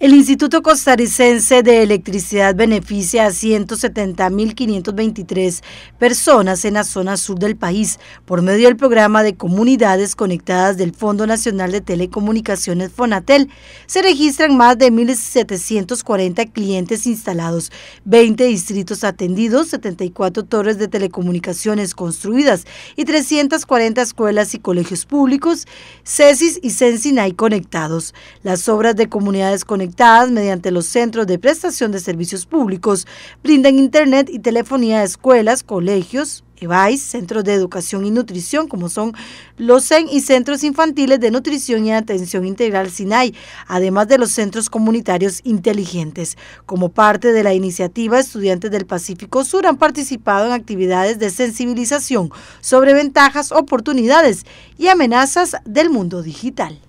El Instituto Costarricense de Electricidad beneficia a 170.523 personas en la zona sur del país por medio del programa de comunidades conectadas del Fondo Nacional de Telecomunicaciones Fonatel. Se registran más de 1.740 clientes instalados, 20 distritos atendidos, 74 torres de telecomunicaciones construidas y 340 escuelas y colegios públicos, CESIS y CENSINAI conectados. Las obras de comunidades conectadas mediante los centros de prestación de servicios públicos brindan internet y telefonía a escuelas, colegios, EVAIS, centros de educación y nutrición, como son los CEN y centros infantiles de nutrición y atención integral SINAI, además de los centros comunitarios inteligentes. Como parte de la iniciativa, estudiantes del Pacífico Sur han participado en actividades de sensibilización sobre ventajas, oportunidades y amenazas del mundo digital.